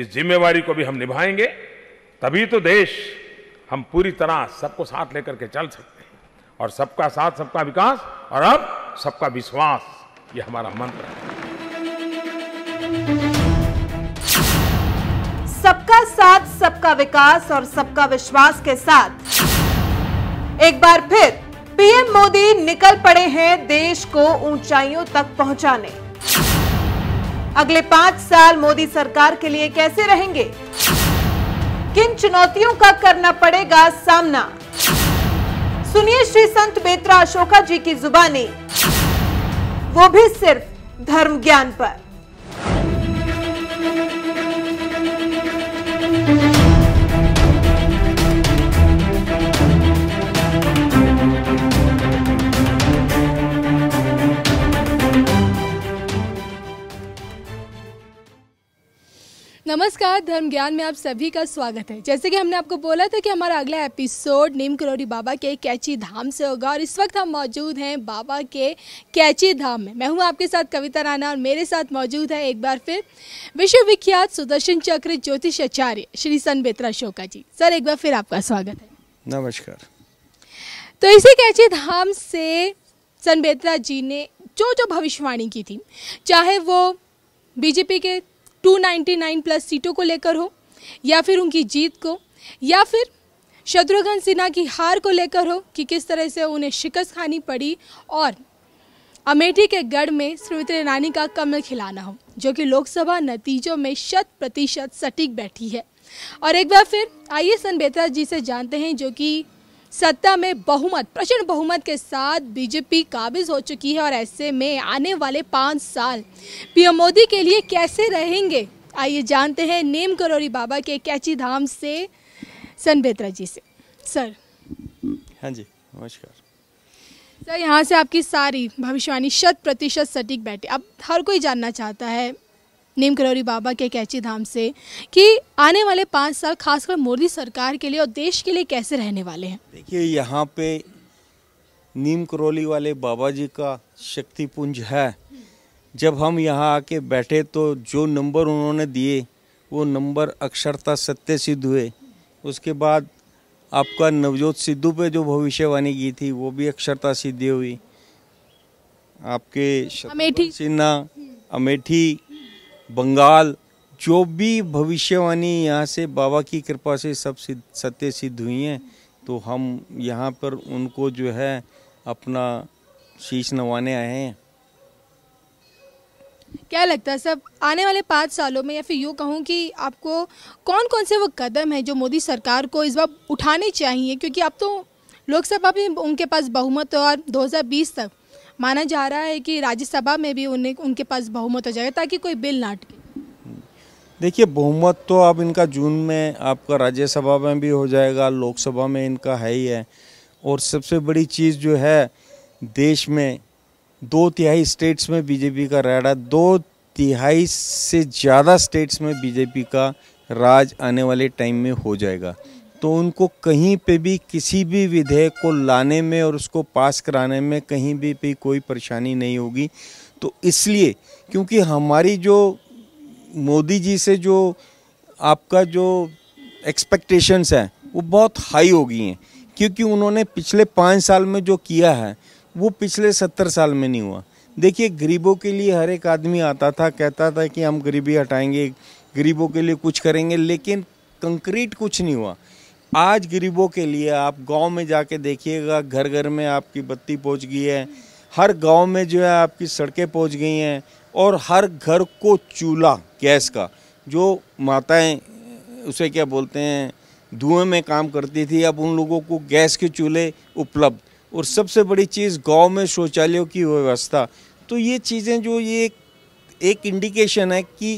इस जिम्मेवारी को भी हम निभाएंगे तभी तो देश हम पूरी तरह सबको साथ लेकर के चल सकते हैं और सबका साथ सबका विकास और अब सबका विश्वास ये हमारा मंत्र है सबका साथ सबका विकास और सबका विश्वास के साथ एक बार फिर पीएम मोदी निकल पड़े हैं देश को ऊंचाइयों तक पहुंचाने अगले पाँच साल मोदी सरकार के लिए कैसे रहेंगे किन चुनौतियों का करना पड़ेगा सामना सुनिए श्री संत बेतरा अशोका जी की जुबानी वो भी सिर्फ धर्म ज्ञान पर नमस्कार धर्म ज्ञान में आप सभी का स्वागत है जैसे कि हमने आपको बोला था कि हमारा अगला एपिसोड नीम करोड़ी बाबा के कैची धाम से होगा और इस वक्त हम मौजूद हैं बाबा के कैची धाम में मैं हूं आपके साथ कविता राणा और मेरे साथ मौजूद है एक बार फिर विश्वविख्यात सुदर्शन चक्र ज्योतिष आचार्य श्री सन बेत्रा शोका जी सर एक बार फिर आपका स्वागत है नमस्कार तो इसी कैची धाम से सन बेत्रा जी ने जो जो भविष्यवाणी की थी चाहे वो बीजेपी के 299 प्लस सीटों को लेकर हो या फिर उनकी जीत को या फिर शत्रुघ्न सिन्हा की हार को लेकर हो कि किस तरह से उन्हें शिकस्त खानी पड़ी और अमेठी के गढ़ में स्मृति ईरानी का कमल खिलाना हो जो कि लोकसभा नतीजों में शत प्रतिशत सटीक बैठी है और एक बार फिर आइए सन बेत्रा जी से जानते हैं जो कि सत्ता में बहुमत प्रचंड बहुमत के साथ बीजेपी काबिज हो चुकी है और ऐसे में आने वाले पाँच साल पीएम मोदी के लिए कैसे रहेंगे आइए जानते हैं नेम करोरी बाबा के कैची धाम से सन बेत्रा जी से सर हाँ जी नमस्कार सर यहाँ से आपकी सारी भविष्यवाणी शत प्रतिशत सटीक बैठी अब हर कोई जानना चाहता है नीम करौरी बाबा के कैची धाम से कि आने वाले पाँच साल खासकर मोदी सरकार के लिए और देश के लिए कैसे रहने वाले हैं देखिए यहाँ पे नीम करौली वाले बाबा जी का शक्ति पुंज है जब हम यहाँ आके बैठे तो जो नंबर उन्होंने दिए वो नंबर अक्षरता सत्य सिद्ध हुए उसके बाद आपका नवजोत सिद्धू पे जो भविष्यवाणी की थी वो भी अक्षरता सिद्धि हुई आपके अमेठी सिन्हा अमेठी बंगाल जो भी भविष्यवाणी यहाँ से बाबा की कृपा से सब सिद्ध सत्य सिद्ध हुई हैं तो हम यहाँ पर उनको जो है अपना शीश नवाने आए हैं क्या लगता है सब आने वाले पाँच सालों में या फिर यूँ कहूँ कि आपको कौन कौन से वो कदम है जो मोदी सरकार को इस बार उठाने चाहिए क्योंकि अब तो लोकसभा भी उनके पास बहुमत और 2020 तक माना जा रहा है कि राज्यसभा में भी उन्हें उनके पास बहुमत हो जाएगा ताकि कोई बिल ना अटके देखिए बहुमत तो अब इनका जून में आपका राज्यसभा में भी हो जाएगा लोकसभा में इनका है ही है और सबसे बड़ी चीज़ जो है देश में दो तिहाई स्टेट्स में बीजेपी का राज दो तिहाई से ज़्यादा स्टेट्स में बीजेपी का राज आने वाले टाइम में हो जाएगा तो उनको कहीं पे भी किसी भी विधेयक को लाने में और उसको पास कराने में कहीं भी, भी कोई परेशानी नहीं होगी तो इसलिए क्योंकि हमारी जो मोदी जी से जो आपका जो एक्सपेक्टेशंस हैं वो बहुत हाई हो गई हैं क्योंकि उन्होंने पिछले पाँच साल में जो किया है वो पिछले सत्तर साल में नहीं हुआ देखिए गरीबों के लिए हर एक आदमी आता था कहता था कि हम गरीबी हटाएंगे गरीबों के लिए कुछ करेंगे लेकिन कंक्रीट कुछ नहीं हुआ आज गरीबों के लिए आप गांव में जाके देखिएगा घर घर में आपकी बत्ती पहुंच गई है हर गांव में जो है आपकी सड़कें पहुंच गई हैं और हर घर को चूल्हा गैस का जो माताएं उसे क्या बोलते हैं धुएं में काम करती थी अब उन लोगों को गैस के चूल्हे उपलब्ध और सबसे बड़ी चीज़ गांव में शौचालयों की व्यवस्था तो ये चीज़ें जो ये एक इंडिकेशन है कि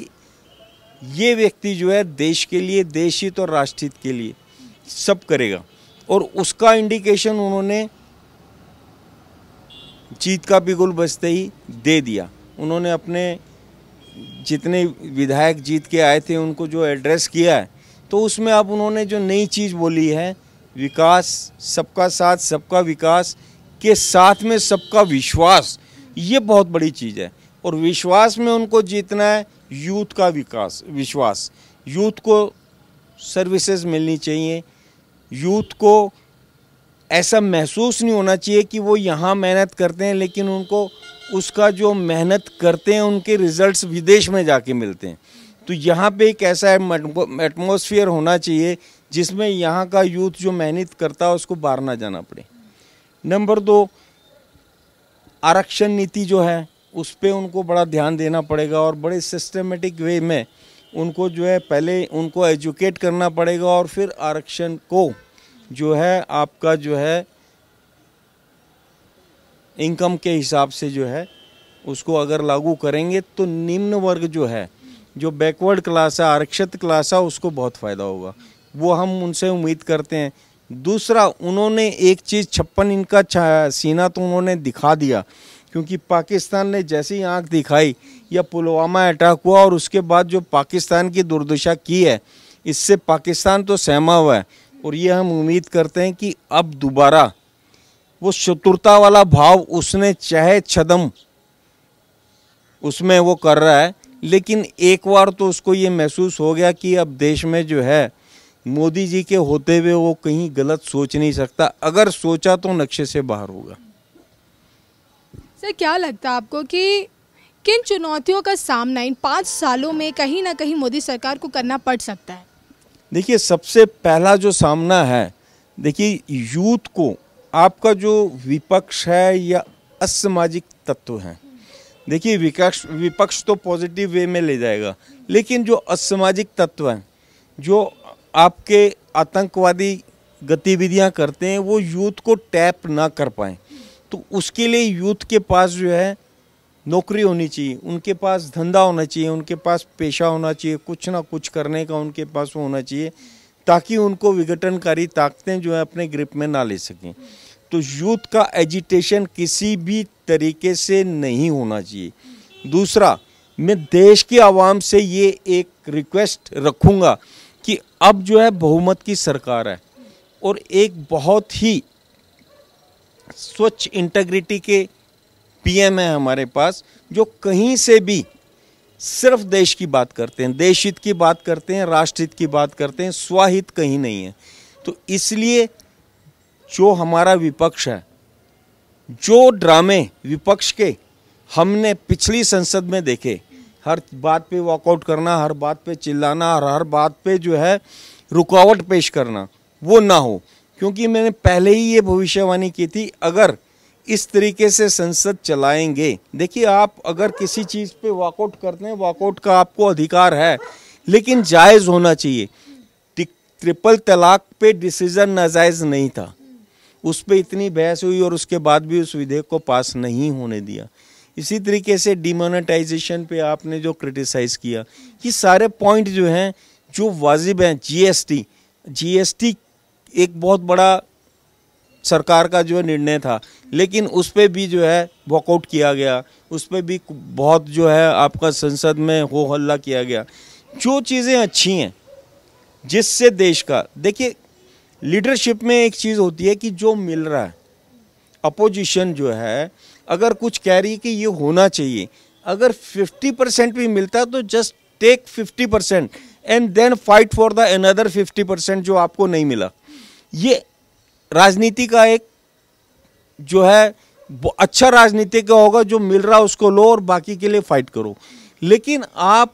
ये व्यक्ति जो है देश के लिए देश हित और राष्ट्रहित के लिए सब करेगा और उसका इंडिकेशन उन्होंने जीत का भी गोल बचते ही दे दिया उन्होंने अपने जितने विधायक जीत के आए थे उनको जो एड्रेस किया है तो उसमें अब उन्होंने जो नई चीज़ बोली है विकास सबका साथ सबका विकास के साथ में सबका विश्वास ये बहुत बड़ी चीज़ है और विश्वास में उनको जीतना है यूथ का विकास विश्वास यूथ को सर्विसेज मिलनी चाहिए यूथ को ऐसा महसूस नहीं होना चाहिए कि वो यहाँ मेहनत करते हैं लेकिन उनको उसका जो मेहनत करते हैं उनके रिजल्ट्स विदेश में जाके मिलते हैं तो यहाँ पे एक ऐसा एटमोसफियर होना चाहिए जिसमें यहाँ का यूथ जो मेहनत करता है उसको बाहर ना जाना पड़े नंबर दो आरक्षण नीति जो है उस पर उनको बड़ा ध्यान देना पड़ेगा और बड़े सिस्टमेटिक वे में उनको जो है पहले उनको एजुकेट करना पड़ेगा और फिर आरक्षण को जो है आपका जो है इनकम के हिसाब से जो है उसको अगर लागू करेंगे तो निम्न वर्ग जो है जो बैकवर्ड क्लास है आरक्षित क्लास है उसको बहुत फ़ायदा होगा वो हम उनसे उम्मीद करते हैं दूसरा उन्होंने एक चीज़ छप्पन इनका सीना तो उन्होंने दिखा दिया क्योंकि पाकिस्तान ने जैसे ही आंख दिखाई या पुलवामा अटैक हुआ और उसके बाद जो पाकिस्तान की दुर्दशा की है इससे पाकिस्तान तो सहमा हुआ है और ये हम उम्मीद करते हैं कि अब दोबारा वो शत्रुता वाला भाव उसने चाहे छदम उसमें वो कर रहा है लेकिन एक बार तो उसको ये महसूस हो गया कि अब देश में जो है मोदी जी के होते हुए वो कहीं गलत सोच नहीं सकता अगर सोचा तो नक्शे से बाहर होगा सर क्या लगता है आपको कि किन चुनौतियों का सामना इन पाँच सालों में कहीं ना कहीं मोदी सरकार को करना पड़ सकता है देखिए सबसे पहला जो सामना है देखिए यूथ को आपका जो विपक्ष है या असामाजिक तत्व हैं देखिए विपक्ष विपक्ष तो पॉजिटिव वे में ले जाएगा लेकिन जो असामाजिक तत्व हैं जो आपके आतंकवादी गतिविधियां करते हैं वो यूथ को टैप ना कर पाएँ तो उसके लिए यूथ के पास जो है नौकरी होनी चाहिए उनके पास धंधा होना चाहिए उनके पास पेशा होना चाहिए कुछ ना कुछ करने का उनके पास होना चाहिए ताकि उनको विघटनकारी ताकतें जो है अपने ग्रिप में ना ले सकें तो यूथ का एजिटेशन किसी भी तरीके से नहीं होना चाहिए दूसरा मैं देश की आवाम से ये एक रिक्वेस्ट रखूँगा कि अब जो है बहुमत की सरकार है और एक बहुत ही स्वच्छ इंटेग्रिटी के पीएम हैं हमारे पास जो कहीं से भी सिर्फ देश की बात करते हैं देश हित की बात करते हैं राष्ट्रहित की बात करते हैं स्वाहित कहीं नहीं है तो इसलिए जो हमारा विपक्ष है जो ड्रामे विपक्ष के हमने पिछली संसद में देखे हर बात पे वॉकआउट करना हर बात पे चिल्लाना और हर बात पे जो है रुकावट पेश करना वो ना हो क्योंकि मैंने पहले ही ये भविष्यवाणी की थी अगर इस तरीके से संसद चलाएंगे देखिए आप अगर किसी चीज़ पे वॉकआउट करते हैं वॉकआउट का आपको अधिकार है लेकिन जायज़ होना चाहिए ट्रिपल तलाक पे डिसीज़न नाजायज़ नहीं था उस पर इतनी बहस हुई और उसके बाद भी उस विधेयक को पास नहीं होने दिया इसी तरीके से डिमोनेटाइजेशन पे आपने जो क्रिटिसाइज़ किया ये सारे पॉइंट जो हैं जो वाजिब हैं जीएसटी जीएसटी एक बहुत बड़ा सरकार का जो निर्णय था लेकिन उस पर भी जो है वॉकआउट किया गया उस पर भी बहुत जो है आपका संसद में हो हल्ला किया गया जो चीज़ें अच्छी हैं जिससे देश का देखिए लीडरशिप में एक चीज़ होती है कि जो मिल रहा है अपोजिशन जो है अगर कुछ कह रही है कि ये होना चाहिए अगर 50 परसेंट भी मिलता तो just take 50 percent and then fight for the another 50 percent जो आपको नहीं मिला ये राजनीति का एक जो है अच्छा राजनीति का होगा जो मिल रहा उसको लो और बाकी के लिए फाइट करो लेकिन आप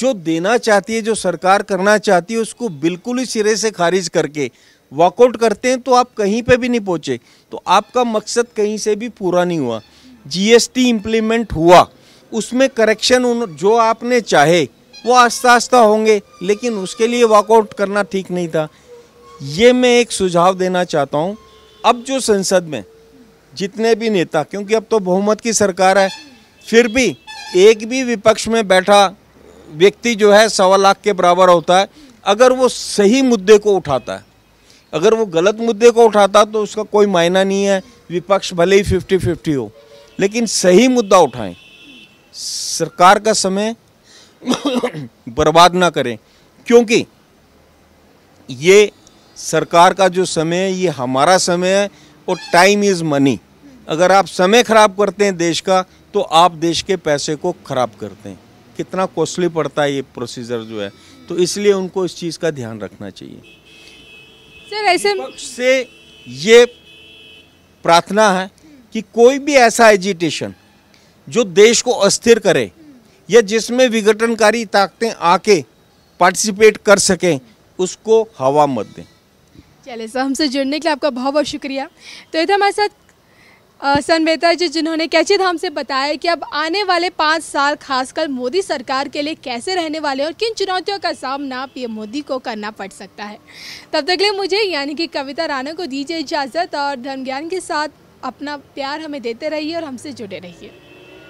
जो देना चाहती है जो सरकार करना चाहती है उसको बिल्कुल ही सिरे से खारिज करके वॉकआउट करते हैं तो आप कहीं पे भी नहीं पहुँचे तो आपका मकसद कहीं से भी पूरा नहीं हुआ जीएसटी इम्प्लीमेंट हुआ उसमें करेक्शन जो आपने चाहे वो आस्ता आस्ता होंगे लेकिन उसके लिए वॉकआउट करना ठीक नहीं था ये मैं एक सुझाव देना चाहता हूँ अब जो संसद में जितने भी नेता क्योंकि अब तो बहुमत की सरकार है फिर भी एक भी विपक्ष में बैठा व्यक्ति जो है सवा लाख के बराबर होता है अगर वो सही मुद्दे को उठाता है अगर वो गलत मुद्दे को उठाता तो उसका कोई मायना नहीं है विपक्ष भले ही फिफ्टी फिफ्टी हो लेकिन सही मुद्दा उठाएं सरकार का समय बर्बाद ना करें क्योंकि ये सरकार का जो समय है ये हमारा समय है और टाइम इज़ मनी अगर आप समय ख़राब करते हैं देश का तो आप देश के पैसे को ख़राब करते हैं कितना कॉस्टली पड़ता है ये प्रोसीजर जो है तो इसलिए उनको इस चीज़ का ध्यान रखना चाहिए सर ऐसे से ये प्रार्थना है कि कोई भी ऐसा एजिटेशन जो देश को अस्थिर करे या जिसमें विघटनकारी ताकतें आके पार्टिसिपेट कर सकें उसको हवा मत दें चले सर हमसे जुड़ने के लिए आपका बहुत बहुत शुक्रिया तो ये हमारे साथ सनवेता जी जिन्होंने कैची धाम से बताया कि अब आने वाले पाँच साल खासकर मोदी सरकार के लिए कैसे रहने वाले और किन चुनौतियों का सामना पीएम मोदी को करना पड़ सकता है तब तक लिए मुझे यानी कि कविता राना को दीजिए इजाज़त और धर्म ज्ञान के साथ अपना प्यार हमें देते रहिए और हमसे जुड़े रहिए